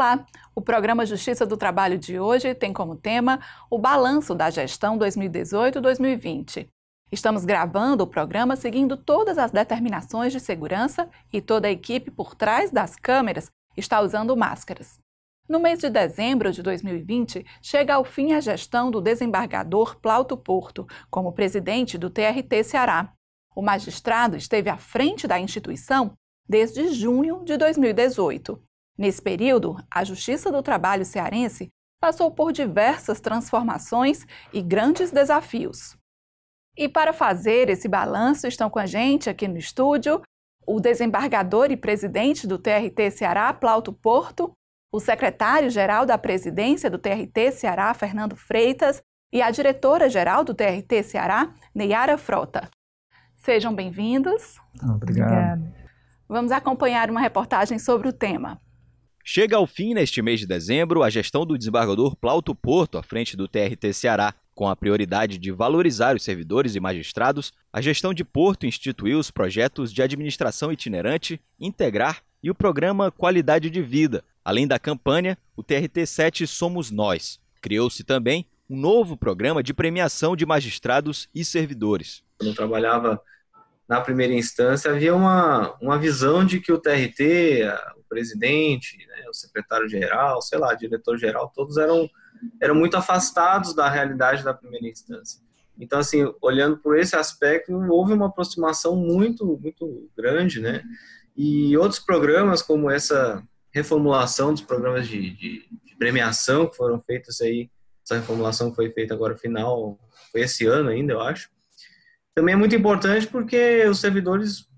Olá! O programa Justiça do Trabalho de hoje tem como tema o balanço da gestão 2018-2020. Estamos gravando o programa seguindo todas as determinações de segurança e toda a equipe por trás das câmeras está usando máscaras. No mês de dezembro de 2020, chega ao fim a gestão do desembargador Plauto Porto, como presidente do TRT Ceará. O magistrado esteve à frente da instituição desde junho de 2018. Nesse período, a Justiça do Trabalho cearense passou por diversas transformações e grandes desafios. E para fazer esse balanço, estão com a gente aqui no estúdio o desembargador e presidente do TRT Ceará, Plauto Porto, o secretário-geral da presidência do TRT Ceará, Fernando Freitas, e a diretora-geral do TRT Ceará, Neiara Frota. Sejam bem-vindos. Obrigado. Obrigado. Vamos acompanhar uma reportagem sobre o tema Chega ao fim neste mês de dezembro a gestão do desembargador Plauto Porto à frente do TRT Ceará. Com a prioridade de valorizar os servidores e magistrados, a gestão de Porto instituiu os projetos de administração itinerante, integrar e o programa Qualidade de Vida. Além da campanha, o TRT 7 Somos Nós. Criou-se também um novo programa de premiação de magistrados e servidores. Quando eu trabalhava na primeira instância, havia uma, uma visão de que o TRT, presidente, né, o secretário-geral, sei lá, diretor-geral, todos eram, eram muito afastados da realidade da primeira instância. Então, assim, olhando por esse aspecto, houve uma aproximação muito, muito grande, né? E outros programas, como essa reformulação dos programas de, de, de premiação que foram feitos aí, essa reformulação foi feita agora final, foi esse ano ainda, eu acho. Também é muito importante porque os servidores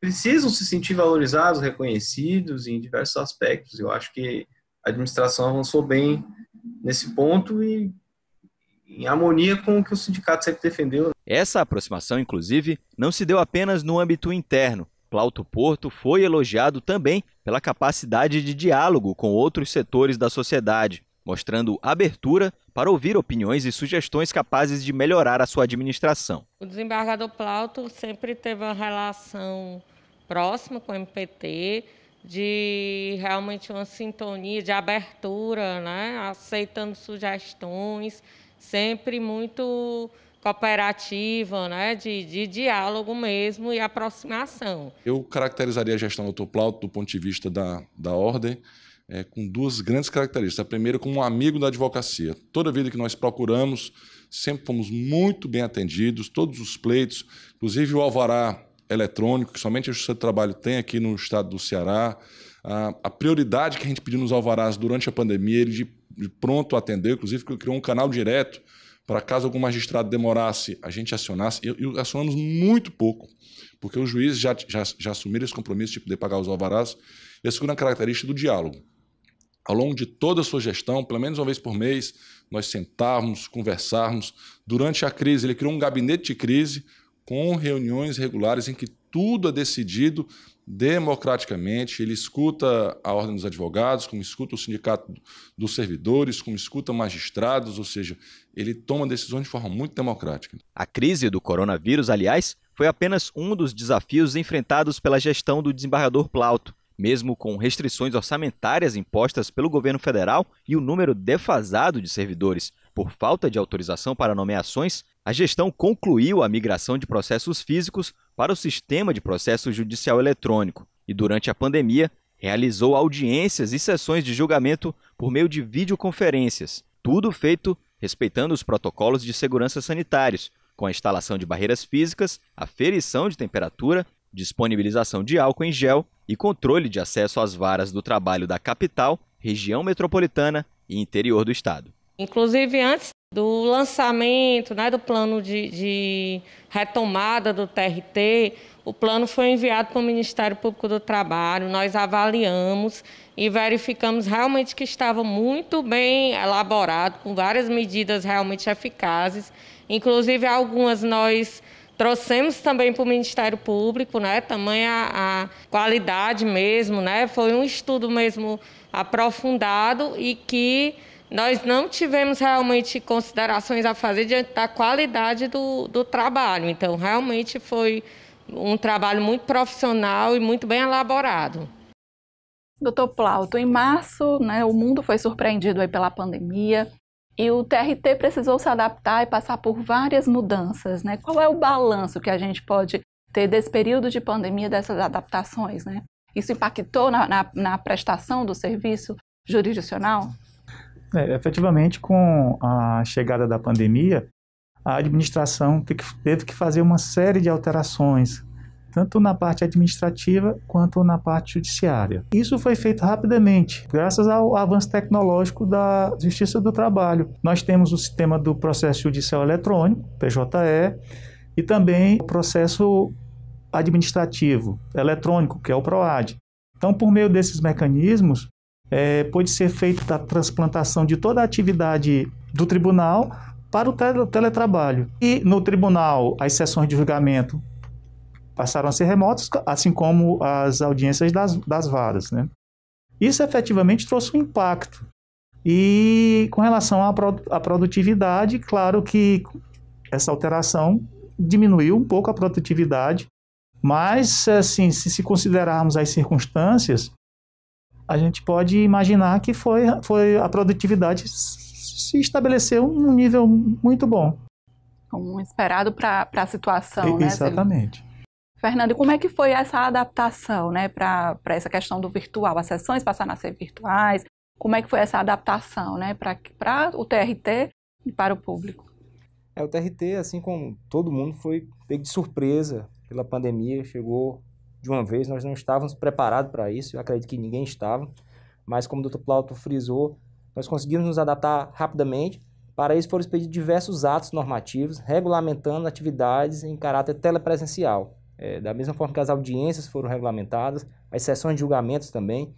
precisam se sentir valorizados, reconhecidos em diversos aspectos. Eu acho que a administração avançou bem nesse ponto e em harmonia com o que o sindicato sempre defendeu. Essa aproximação, inclusive, não se deu apenas no âmbito interno. Plauto Porto foi elogiado também pela capacidade de diálogo com outros setores da sociedade mostrando abertura para ouvir opiniões e sugestões capazes de melhorar a sua administração. O desembargador Plauto sempre teve uma relação próxima com o MPT, de realmente uma sintonia, de abertura, né? aceitando sugestões, sempre muito cooperativa, né? de, de diálogo mesmo e aproximação. Eu caracterizaria a gestão do Dr. Plauto do ponto de vista da, da ordem, é, com duas grandes características. A primeira, como um amigo da advocacia. Toda vida que nós procuramos, sempre fomos muito bem atendidos, todos os pleitos, inclusive o alvará eletrônico, que somente a Justiça do Trabalho tem aqui no estado do Ceará. A, a prioridade que a gente pediu nos alvarás durante a pandemia, ele de, de pronto atendeu, inclusive criou um canal direto para caso algum magistrado demorasse, a gente acionasse. E, e acionamos muito pouco, porque os juízes já, já, já assumiram esse compromisso de de pagar os alvarás. E a segunda característica é do diálogo. Ao longo de toda a sua gestão, pelo menos uma vez por mês, nós sentarmos, conversarmos. Durante a crise, ele criou um gabinete de crise com reuniões regulares em que tudo é decidido democraticamente. Ele escuta a Ordem dos Advogados, como escuta o Sindicato dos Servidores, como escuta magistrados, ou seja, ele toma decisões de forma muito democrática. A crise do coronavírus, aliás, foi apenas um dos desafios enfrentados pela gestão do desembargador Plauto mesmo com restrições orçamentárias impostas pelo governo federal e o número defasado de servidores por falta de autorização para nomeações, a gestão concluiu a migração de processos físicos para o sistema de processo judicial eletrônico e, durante a pandemia, realizou audiências e sessões de julgamento por meio de videoconferências, tudo feito respeitando os protocolos de segurança sanitários, com a instalação de barreiras físicas, aferição de temperatura disponibilização de álcool em gel e controle de acesso às varas do trabalho da capital, região metropolitana e interior do estado. Inclusive, antes do lançamento né, do plano de, de retomada do TRT, o plano foi enviado para o Ministério Público do Trabalho, nós avaliamos e verificamos realmente que estava muito bem elaborado, com várias medidas realmente eficazes. Inclusive, algumas nós Trouxemos também para o Ministério Público, né? Também a, a, qualidade mesmo, né? Foi um estudo mesmo aprofundado e que nós não tivemos realmente considerações a fazer diante da qualidade do, do trabalho. Então, realmente foi um trabalho muito profissional e muito bem elaborado. Doutor Plauto, em março, né, o mundo foi surpreendido aí pela pandemia. E o TRT precisou se adaptar e passar por várias mudanças, né? Qual é o balanço que a gente pode ter desse período de pandemia, dessas adaptações, né? Isso impactou na, na, na prestação do serviço jurisdicional? É, efetivamente, com a chegada da pandemia, a administração teve que fazer uma série de alterações tanto na parte administrativa quanto na parte judiciária. Isso foi feito rapidamente, graças ao avanço tecnológico da Justiça do Trabalho. Nós temos o sistema do processo judicial eletrônico, PJE, e também o processo administrativo eletrônico, que é o PROAD. Então, por meio desses mecanismos, é, pode ser feita a transplantação de toda a atividade do tribunal para o teletrabalho. E no tribunal, as sessões de julgamento passaram a ser remotas, assim como as audiências das, das varas. Né? Isso efetivamente trouxe um impacto. E com relação à produtividade, claro que essa alteração diminuiu um pouco a produtividade, mas assim, se, se considerarmos as circunstâncias, a gente pode imaginar que foi, foi a produtividade se estabeleceu um nível muito bom. Um esperado para a situação, né? Exatamente. Fernando, como é que foi essa adaptação né, para essa questão do virtual? As sessões passaram a ser virtuais? Como é que foi essa adaptação né, para o TRT e para o público? É, o TRT, assim como todo mundo, foi pego de surpresa pela pandemia, chegou de uma vez, nós não estávamos preparados para isso, eu acredito que ninguém estava, mas como o Dr. Plauto frisou, nós conseguimos nos adaptar rapidamente para isso foram expedidos diversos atos normativos regulamentando atividades em caráter telepresencial. É, da mesma forma que as audiências foram regulamentadas, as sessões de julgamentos também,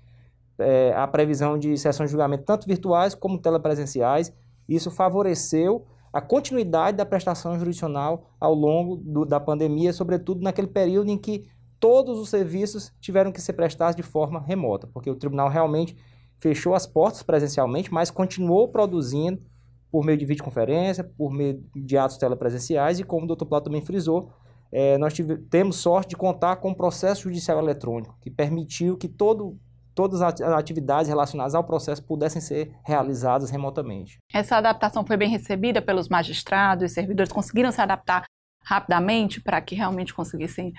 é, a previsão de sessões de julgamento tanto virtuais como telepresenciais, isso favoreceu a continuidade da prestação jurisdicional ao longo do, da pandemia, sobretudo naquele período em que todos os serviços tiveram que ser prestados de forma remota, porque o tribunal realmente fechou as portas presencialmente, mas continuou produzindo por meio de videoconferência, por meio de atos telepresenciais e, como o doutor Plato também frisou, é, nós tive, temos sorte de contar com o um processo judicial eletrônico, que permitiu que todo, todas as atividades relacionadas ao processo pudessem ser realizadas remotamente. Essa adaptação foi bem recebida pelos magistrados e servidores, conseguiram se adaptar rapidamente para que realmente conseguissem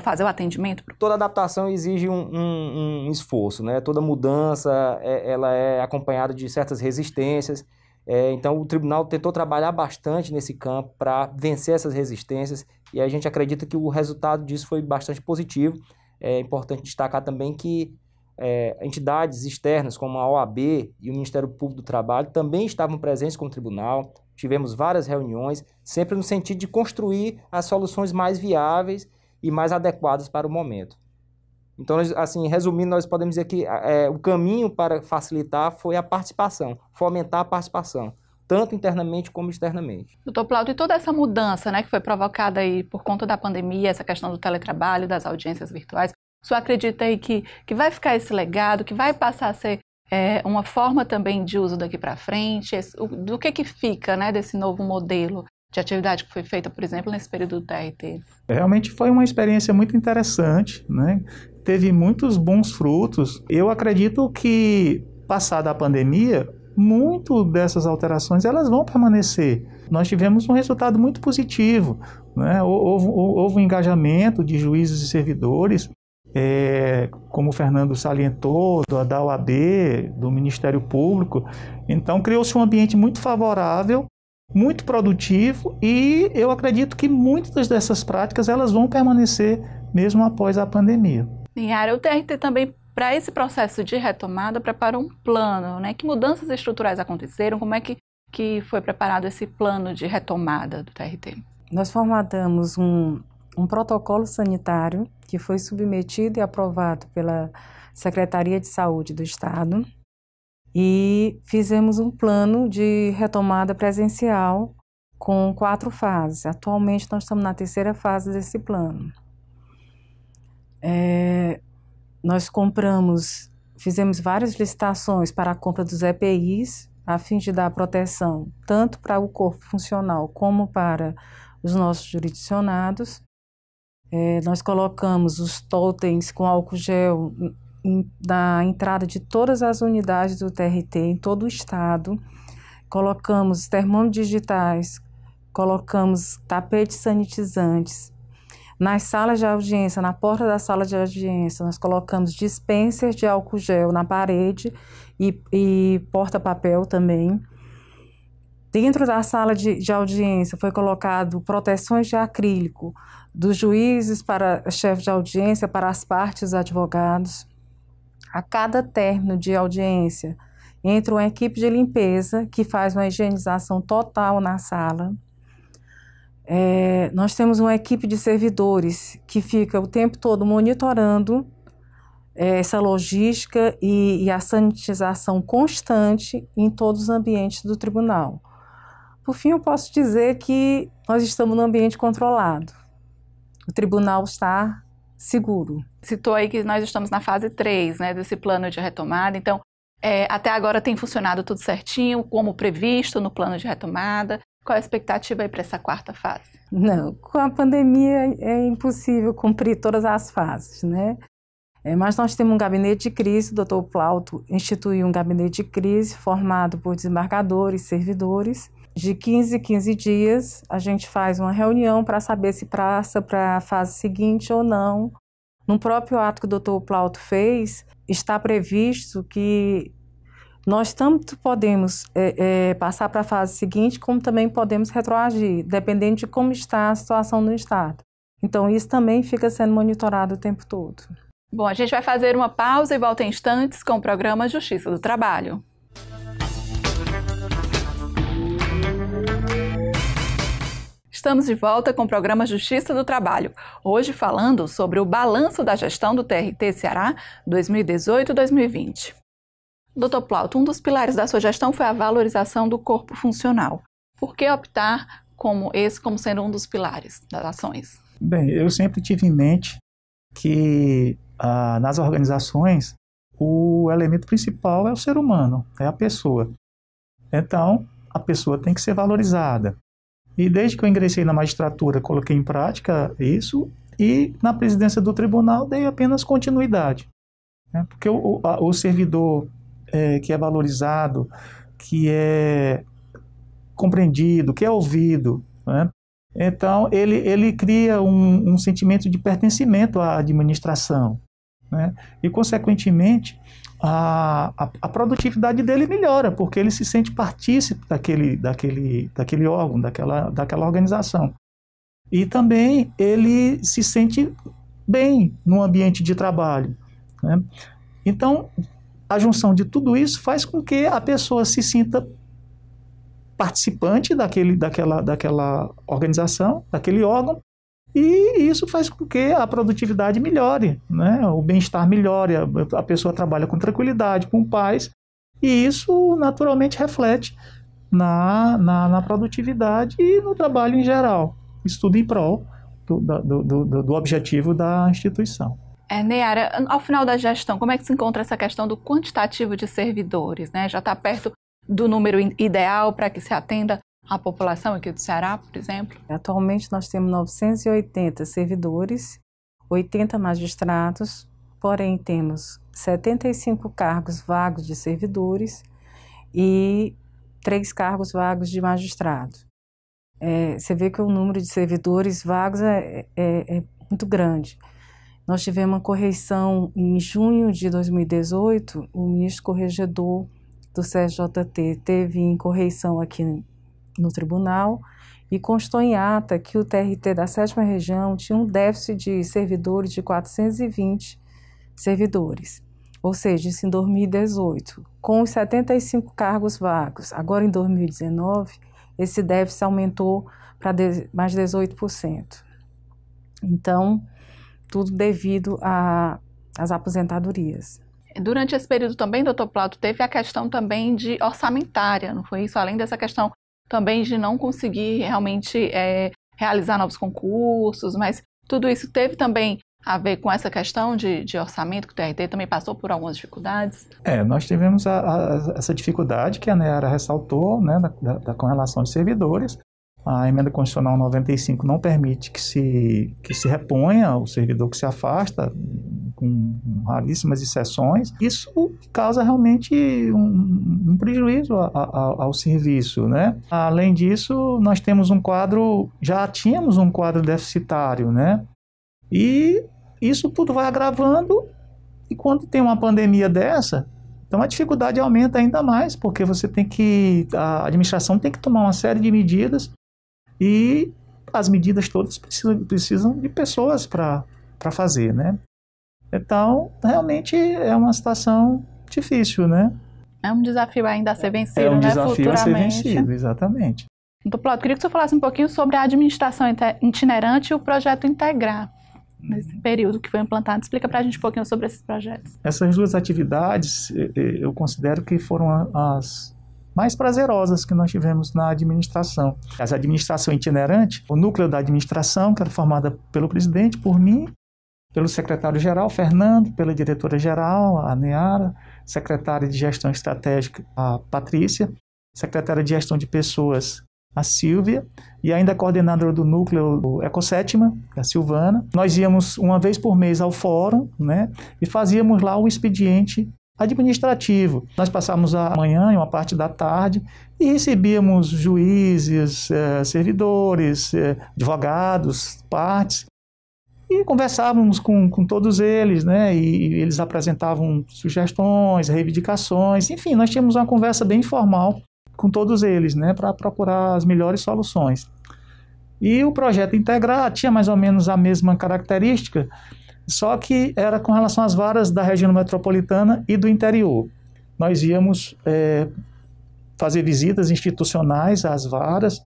fazer o atendimento? Toda adaptação exige um, um, um esforço, né? toda mudança é, ela é acompanhada de certas resistências, é, então, o tribunal tentou trabalhar bastante nesse campo para vencer essas resistências e a gente acredita que o resultado disso foi bastante positivo. É importante destacar também que é, entidades externas como a OAB e o Ministério Público do Trabalho também estavam presentes com o tribunal. Tivemos várias reuniões, sempre no sentido de construir as soluções mais viáveis e mais adequadas para o momento. Então, assim, resumindo, nós podemos dizer que é, o caminho para facilitar foi a participação, fomentar a participação, tanto internamente como externamente. Doutor Plauto, e toda essa mudança né, que foi provocada aí por conta da pandemia, essa questão do teletrabalho, das audiências virtuais, o senhor acredita aí que, que vai ficar esse legado, que vai passar a ser é, uma forma também de uso daqui para frente? Esse, o, do que que fica né, desse novo modelo? de atividade que foi feita, por exemplo, nesse período do TRT? Realmente foi uma experiência muito interessante, né? Teve muitos bons frutos. Eu acredito que, passada a pandemia, muito dessas alterações elas vão permanecer. Nós tivemos um resultado muito positivo. Né? Houve, houve um engajamento de juízes e servidores, é, como o Fernando salientou, da OAB, do Ministério Público. Então, criou-se um ambiente muito favorável muito produtivo e eu acredito que muitas dessas práticas elas vão permanecer mesmo após a pandemia. Linhara, o TRT também para esse processo de retomada preparou um plano, né? Que mudanças estruturais aconteceram? Como é que, que foi preparado esse plano de retomada do TRT? Nós formatamos um, um protocolo sanitário que foi submetido e aprovado pela Secretaria de Saúde do Estado e fizemos um plano de retomada presencial com quatro fases. Atualmente nós estamos na terceira fase desse plano. É, nós compramos, fizemos várias licitações para a compra dos EPIs, a fim de dar proteção tanto para o corpo funcional como para os nossos jurisdicionados. É, nós colocamos os totens com álcool gel na da entrada de todas as unidades do TRT em todo o estado. Colocamos termômetros digitais, colocamos tapetes sanitizantes. Nas salas de audiência, na porta da sala de audiência, nós colocamos dispensers de álcool gel na parede e, e porta-papel também. Dentro da sala de, de, audiência foi colocado proteções de acrílico dos juízes para chefe de audiência, para as partes advogados. A cada término de audiência, entra uma equipe de limpeza que faz uma higienização total na sala. É, nós temos uma equipe de servidores que fica o tempo todo monitorando é, essa logística e, e a sanitização constante em todos os ambientes do tribunal. Por fim, eu posso dizer que nós estamos num ambiente controlado. O tribunal está seguro. Citou aí que nós estamos na fase 3 né, desse plano de retomada, então é, até agora tem funcionado tudo certinho, como previsto no plano de retomada. Qual a expectativa aí para essa quarta fase? Não, com a pandemia é impossível cumprir todas as fases, né? É, mas nós temos um gabinete de crise, o doutor Plauto instituiu um gabinete de crise formado por desembargadores, servidores, de 15 em 15 dias, a gente faz uma reunião para saber se passa para a fase seguinte ou não. No próprio ato que o doutor Plauto fez, está previsto que nós tanto podemos é, é, passar para a fase seguinte, como também podemos retroagir, dependendo de como está a situação do Estado. Então, isso também fica sendo monitorado o tempo todo. Bom, a gente vai fazer uma pausa e volta em instantes com o programa Justiça do Trabalho. Estamos de volta com o programa Justiça do Trabalho. Hoje falando sobre o balanço da gestão do TRT Ceará 2018-2020. Dr. Plauto, um dos pilares da sua gestão foi a valorização do corpo funcional. Por que optar como esse como sendo um dos pilares das ações? Bem, eu sempre tive em mente que ah, nas organizações o elemento principal é o ser humano, é a pessoa. Então, a pessoa tem que ser valorizada. E desde que eu ingressei na magistratura, coloquei em prática isso e na presidência do tribunal dei apenas continuidade. Né? Porque o, o, a, o servidor é, que é valorizado, que é compreendido, que é ouvido, né? então ele, ele cria um, um sentimento de pertencimento à administração. Né? E, consequentemente, a, a, a, produtividade dele melhora, porque ele se sente partícipe daquele, daquele, daquele órgão, daquela, daquela organização. E também ele se sente bem no ambiente de trabalho. Né? Então, a junção de tudo isso faz com que a pessoa se sinta participante daquele, daquela, daquela organização, daquele órgão, e isso faz com que a produtividade melhore, né? o bem-estar melhore, a pessoa trabalha com tranquilidade, com paz, e isso naturalmente reflete na, na, na produtividade e no trabalho em geral. Isso tudo em prol do, do, do, do objetivo da instituição. É, Neara, ao final da gestão, como é que se encontra essa questão do quantitativo de servidores? Né? Já está perto do número ideal para que se atenda a população aqui do Ceará, por exemplo? Atualmente nós temos 980 servidores, 80 magistrados, porém temos 75 cargos vagos de servidores e três cargos vagos de magistrado. É, você vê que o número de servidores vagos é, é, é, é muito grande. Nós tivemos uma correção em junho de 2018, o ministro corregedor do CJT teve em correição aqui no tribunal e constou em ata que o TRT da sétima região tinha um déficit de servidores de 420 servidores, ou seja, isso em 2018, com os 75 cargos vagos. Agora, em 2019, esse déficit aumentou para mais 18%. Então, tudo devido às aposentadorias. Durante esse período também, doutor Plato, teve a questão também de orçamentária, não foi isso? Além dessa questão também de não conseguir realmente é, realizar novos concursos, mas tudo isso teve também a ver com essa questão de, de orçamento, que o TRT também passou por algumas dificuldades? É, nós tivemos a, a, essa dificuldade que a Neara ressaltou, né, da, da, com relação aos servidores, a emenda constitucional 95 não permite que se, que se reponha o servidor que se afasta, com raríssimas exceções, isso causa realmente um, um prejuízo a, a, ao serviço. Né? Além disso, nós temos um quadro, já tínhamos um quadro deficitário, né? e isso tudo vai agravando, e quando tem uma pandemia dessa, então a dificuldade aumenta ainda mais, porque você tem que. A administração tem que tomar uma série de medidas e as medidas todas precisam, precisam de pessoas para fazer, né? Então, realmente é uma situação difícil, né? É um desafio ainda a ser vencido, né? É um né? desafio a ser vencido, exatamente. Doutor Plauto, queria que você falasse um pouquinho sobre a administração itinerante e o projeto Integrar, nesse uhum. período que foi implantado. Explica para a gente um pouquinho sobre esses projetos. Essas duas atividades, eu considero que foram as mais prazerosas que nós tivemos na administração. As administração itinerante, o núcleo da administração, que era formada pelo presidente, por mim, pelo secretário-geral, Fernando, pela diretora-geral, a Neara, secretária de gestão estratégica, a Patrícia, secretária de gestão de pessoas, a Silvia, e ainda a coordenadora do núcleo Ecosétima, a Silvana. Nós íamos uma vez por mês ao fórum, né, e fazíamos lá o expediente administrativo. Nós passávamos a manhã e uma parte da tarde e recebíamos juízes, eh, servidores, eh, advogados, partes e conversávamos com, com todos eles, né? E eles apresentavam sugestões, reivindicações, enfim, nós tínhamos uma conversa bem informal com todos eles, né? Para procurar as melhores soluções. E o projeto integrar tinha mais ou menos a mesma característica, só que era com relação às varas da região metropolitana e do interior. Nós íamos é, fazer visitas institucionais às varas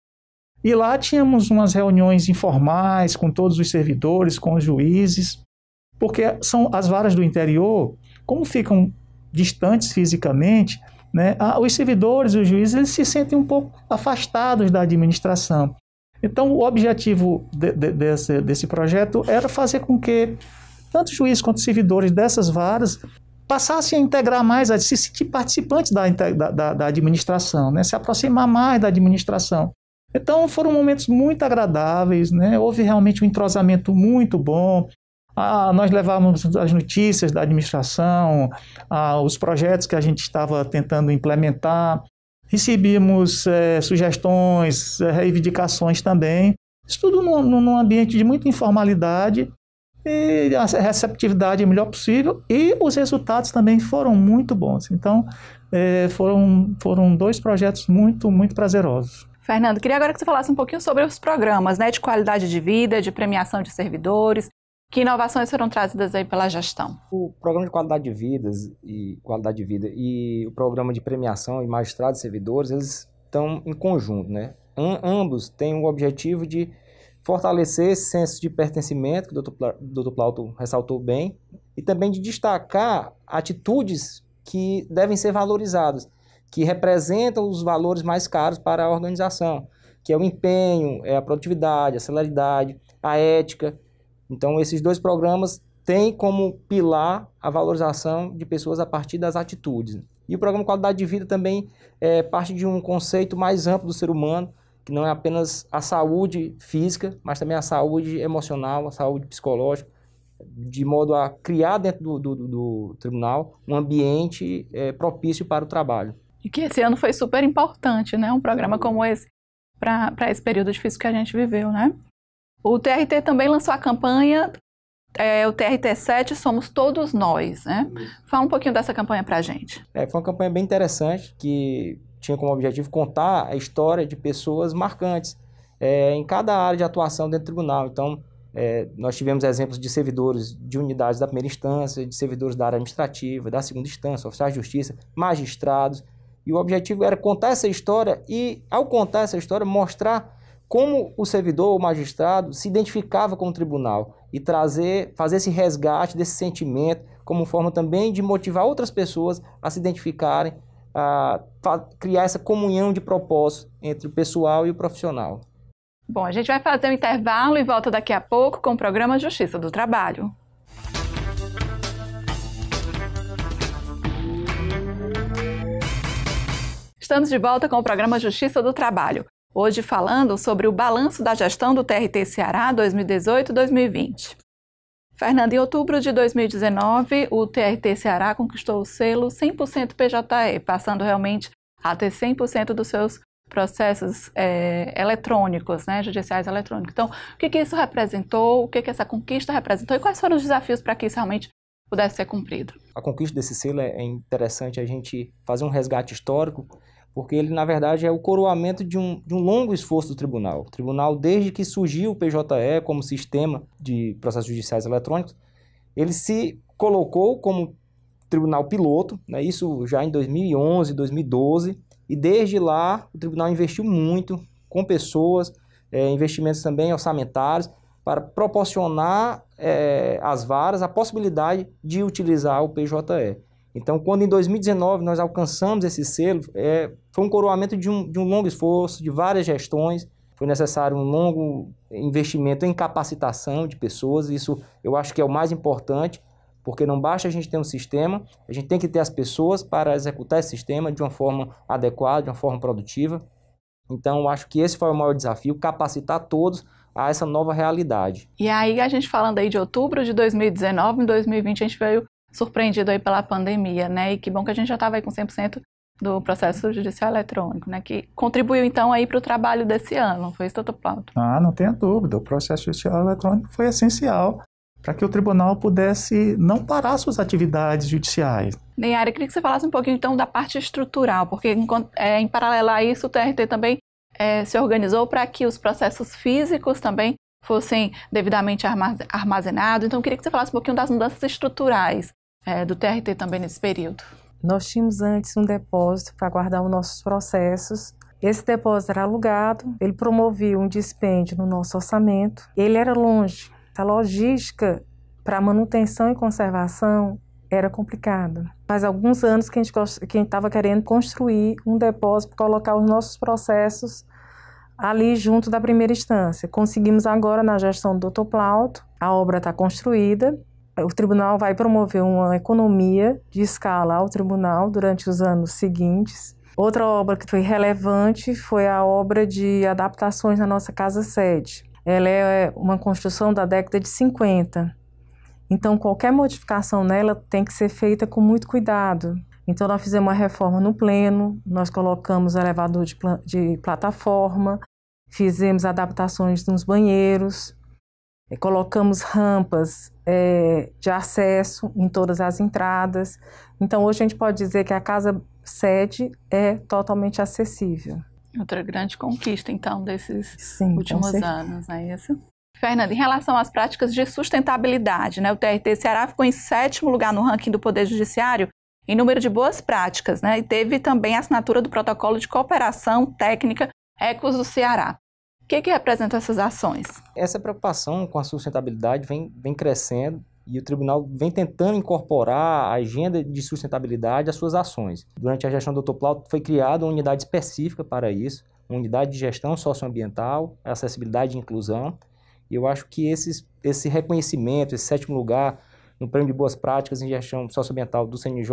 e lá tínhamos umas reuniões informais com todos os servidores, com os juízes, porque são as varas do interior, como ficam distantes fisicamente, né, os servidores os juízes eles se sentem um pouco afastados da administração. Então, o objetivo de, de, desse, desse projeto era fazer com que tanto juízes quanto servidores dessas varas passassem a integrar mais, a se sentir participantes da, da, da administração, né? se aproximar mais da administração. Então foram momentos muito agradáveis, né? houve realmente um entrosamento muito bom. Ah, nós levávamos as notícias da administração, ah, os projetos que a gente estava tentando implementar, recebíamos é, sugestões, é, reivindicações também. Isso tudo num, num ambiente de muita informalidade, e a receptividade é melhor possível e os resultados também foram muito bons. Então, é, foram, foram dois projetos muito, muito prazerosos. Fernando, queria agora que você falasse um pouquinho sobre os programas né, de qualidade de vida, de premiação de servidores. Que inovações foram trazidas aí pela gestão? O programa de qualidade de vidas e qualidade de vida e o programa de premiação e magistrados de servidores, eles estão em conjunto, né? Am ambos têm o objetivo de fortalecer esse senso de pertencimento, que o Dr. Plauto ressaltou bem, e também de destacar atitudes que devem ser valorizadas, que representam os valores mais caros para a organização, que é o empenho, é a produtividade, a celeridade, a ética. Então, esses dois programas têm como pilar a valorização de pessoas a partir das atitudes. E o programa Qualidade de Vida também é parte de um conceito mais amplo do ser humano, que não é apenas a saúde física, mas também a saúde emocional, a saúde psicológica, de modo a criar dentro do, do, do tribunal um ambiente é, propício para o trabalho. E que esse ano foi super importante, né? Um programa como esse, para esse período difícil que a gente viveu, né? O TRT também lançou a campanha, é, o TRT7 Somos Todos Nós, né? Fala um pouquinho dessa campanha para a gente. É, foi uma campanha bem interessante, que tinha como objetivo contar a história de pessoas marcantes é, em cada área de atuação dentro do tribunal. Então, é, nós tivemos exemplos de servidores de unidades da primeira instância, de servidores da área administrativa, da segunda instância, oficiais de justiça, magistrados. E o objetivo era contar essa história e, ao contar essa história, mostrar como o servidor, ou magistrado, se identificava com o tribunal e trazer, fazer esse resgate desse sentimento como forma também de motivar outras pessoas a se identificarem a criar essa comunhão de propósito entre o pessoal e o profissional. Bom, a gente vai fazer um intervalo e volta daqui a pouco com o programa Justiça do Trabalho. Estamos de volta com o programa Justiça do Trabalho. Hoje falando sobre o balanço da gestão do TRT Ceará 2018-2020. Fernando, em outubro de 2019, o TRT Ceará conquistou o selo 100% PJE, passando realmente a ter 100% dos seus processos é, eletrônicos, né, judiciais eletrônicos. Então, o que, que isso representou, o que, que essa conquista representou e quais foram os desafios para que isso realmente pudesse ser cumprido? A conquista desse selo é, é interessante a gente fazer um resgate histórico porque ele, na verdade, é o coroamento de um, de um longo esforço do tribunal. O tribunal, desde que surgiu o PJE como sistema de processos judiciais eletrônicos, ele se colocou como tribunal piloto, né, isso já em 2011, 2012, e desde lá o tribunal investiu muito com pessoas, é, investimentos também orçamentários, para proporcionar é, às varas a possibilidade de utilizar o PJE. Então, quando em 2019 nós alcançamos esse selo, é, foi um coroamento de um, de um longo esforço, de várias gestões. Foi necessário um longo investimento em capacitação de pessoas. Isso eu acho que é o mais importante, porque não basta a gente ter um sistema, a gente tem que ter as pessoas para executar esse sistema de uma forma adequada, de uma forma produtiva. Então, eu acho que esse foi o maior desafio, capacitar todos a essa nova realidade. E aí, a gente falando aí de outubro de 2019, em 2020 a gente veio surpreendido aí pela pandemia, né? E que bom que a gente já estava aí com 100% do processo judicial eletrônico, né? Que contribuiu então aí para o trabalho desse ano, foi isso, doutor Paulo? Ah, não tenha dúvida, o processo judicial eletrônico foi essencial para que o tribunal pudesse não parar suas atividades judiciais. Neyara, queria que você falasse um pouquinho então da parte estrutural, porque em, é, em paralelo a isso o TRT também é, se organizou para que os processos físicos também fossem devidamente armazenados. Então, eu queria que você falasse um pouquinho das mudanças estruturais é, do TRT também nesse período. Nós tínhamos antes um depósito para guardar os nossos processos. Esse depósito era alugado, ele promovia um dispêndio no nosso orçamento. Ele era longe. A logística para manutenção e conservação era complicada. Faz alguns anos que a gente estava querendo construir um depósito para colocar os nossos processos ali junto da primeira instância. Conseguimos agora, na gestão do Dr. Plauto, a obra está construída. O tribunal vai promover uma economia de escala ao tribunal durante os anos seguintes. Outra obra que foi relevante foi a obra de adaptações na nossa casa-sede. Ela é uma construção da década de 50. Então, qualquer modificação nela tem que ser feita com muito cuidado. Então, nós fizemos uma reforma no pleno, nós colocamos elevador de, de plataforma, fizemos adaptações nos banheiros, eh, colocamos rampas é, de acesso em todas as entradas. Então, hoje a gente pode dizer que a casa sede é totalmente acessível. Outra grande conquista, então, desses Sim, últimos anos, não é isso? Fernanda, em relação às práticas de sustentabilidade, né, o TRT Ceará ficou em sétimo lugar no ranking do Poder Judiciário em número de boas práticas, né? E teve também a assinatura do protocolo de cooperação técnica Ecos do Ceará. O que, que representam essas ações? Essa preocupação com a sustentabilidade vem, vem crescendo e o tribunal vem tentando incorporar a agenda de sustentabilidade às suas ações. Durante a gestão do Dr. Plauto foi criada uma unidade específica para isso, uma unidade de gestão socioambiental, acessibilidade e inclusão. E eu acho que esses, esse reconhecimento, esse sétimo lugar no Prêmio de Boas Práticas em Gestão Socioambiental do CNJ,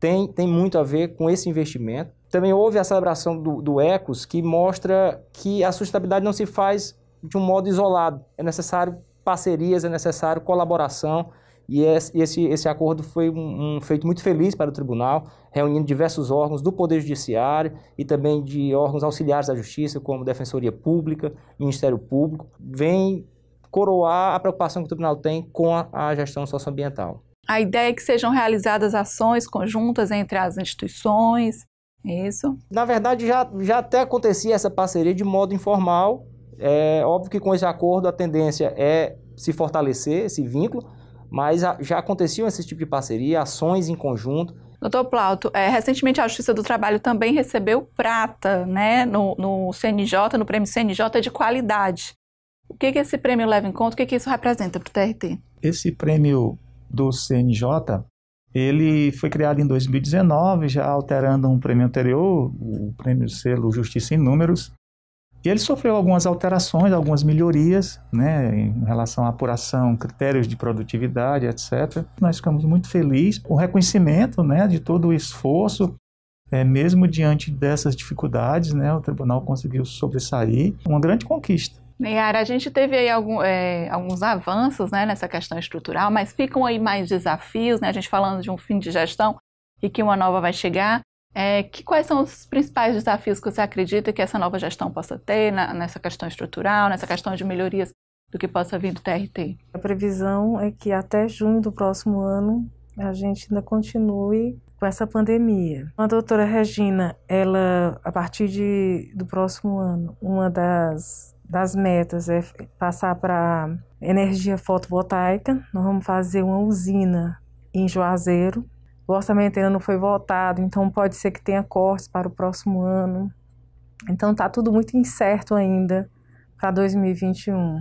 tem, tem muito a ver com esse investimento. Também houve a celebração do, do ECOS, que mostra que a sustentabilidade não se faz de um modo isolado. É necessário parcerias, é necessário colaboração, e esse, esse acordo foi um, um, feito muito feliz para o tribunal, reunindo diversos órgãos do Poder Judiciário e também de órgãos auxiliares da Justiça, como Defensoria Pública, Ministério Público. Vem coroar a preocupação que o tribunal tem com a, gestão socioambiental. A ideia é que sejam realizadas ações conjuntas entre as instituições, é isso? Na verdade, já, já até acontecia essa parceria de modo informal. É óbvio que com esse acordo a tendência é se fortalecer esse vínculo, mas já aconteciam esse tipo de parceria, ações em conjunto. Doutor Plauto, é, recentemente a Justiça do Trabalho também recebeu prata né, no, no CNJ, no prêmio CNJ de qualidade. O que, que esse prêmio leva em conta? O que, que isso representa para o TRT? Esse prêmio do CNJ, ele foi criado em 2019, já alterando um prêmio anterior, o prêmio selo Justiça em Números. E ele sofreu algumas alterações, algumas melhorias, né, em relação à apuração, critérios de produtividade, etc. Nós ficamos muito felizes com o reconhecimento, né, de todo o esforço, é, mesmo diante dessas dificuldades, né, o tribunal conseguiu sobressair, uma grande conquista. Neyara, a gente teve aí algum, é, alguns avanços né, nessa questão estrutural, mas ficam aí mais desafios, né? A gente falando de um fim de gestão e que uma nova vai chegar. É, que, quais são os principais desafios que você acredita que essa nova gestão possa ter na, nessa questão estrutural, nessa questão de melhorias do que possa vir do TRT? A previsão é que até junho do próximo ano a gente ainda continue com essa pandemia. A doutora Regina, ela, a partir de, do próximo ano, uma das das metas é passar para energia fotovoltaica. Nós vamos fazer uma usina em Juazeiro. O orçamento ainda não foi votado, então pode ser que tenha cortes para o próximo ano. Então está tudo muito incerto ainda para 2021.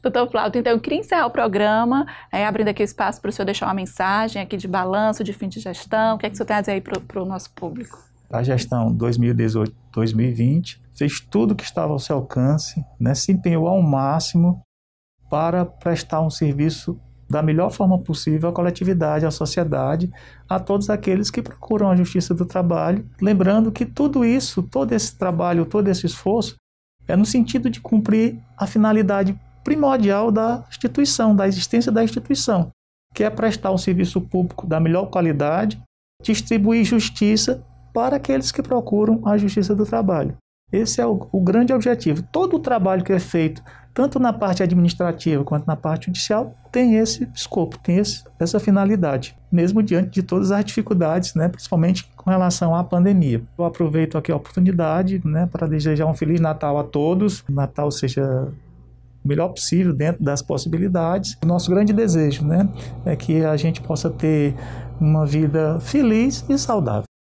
Doutor Flauto, então eu queria encerrar o programa, é, abrindo aqui espaço para o senhor deixar uma mensagem aqui de balanço, de fim de gestão. O que é que o senhor tem a dizer aí para o nosso público? a gestão 2018-2020 fez tudo o que estava ao seu alcance, né, se empenhou ao máximo para prestar um serviço da melhor forma possível à coletividade, à sociedade, a todos aqueles que procuram a justiça do trabalho, lembrando que tudo isso, todo esse trabalho, todo esse esforço é no sentido de cumprir a finalidade primordial da instituição, da existência da instituição, que é prestar um serviço público da melhor qualidade, distribuir justiça para aqueles que procuram a justiça do trabalho. Esse é o, o grande objetivo. Todo o trabalho que é feito, tanto na parte administrativa quanto na parte judicial, tem esse escopo, tem esse, essa finalidade, mesmo diante de todas as dificuldades, né, principalmente com relação à pandemia. Eu aproveito aqui a oportunidade né, para desejar um Feliz Natal a todos, Natal seja o melhor possível dentro das possibilidades. O nosso grande desejo né, é que a gente possa ter uma vida feliz e saudável.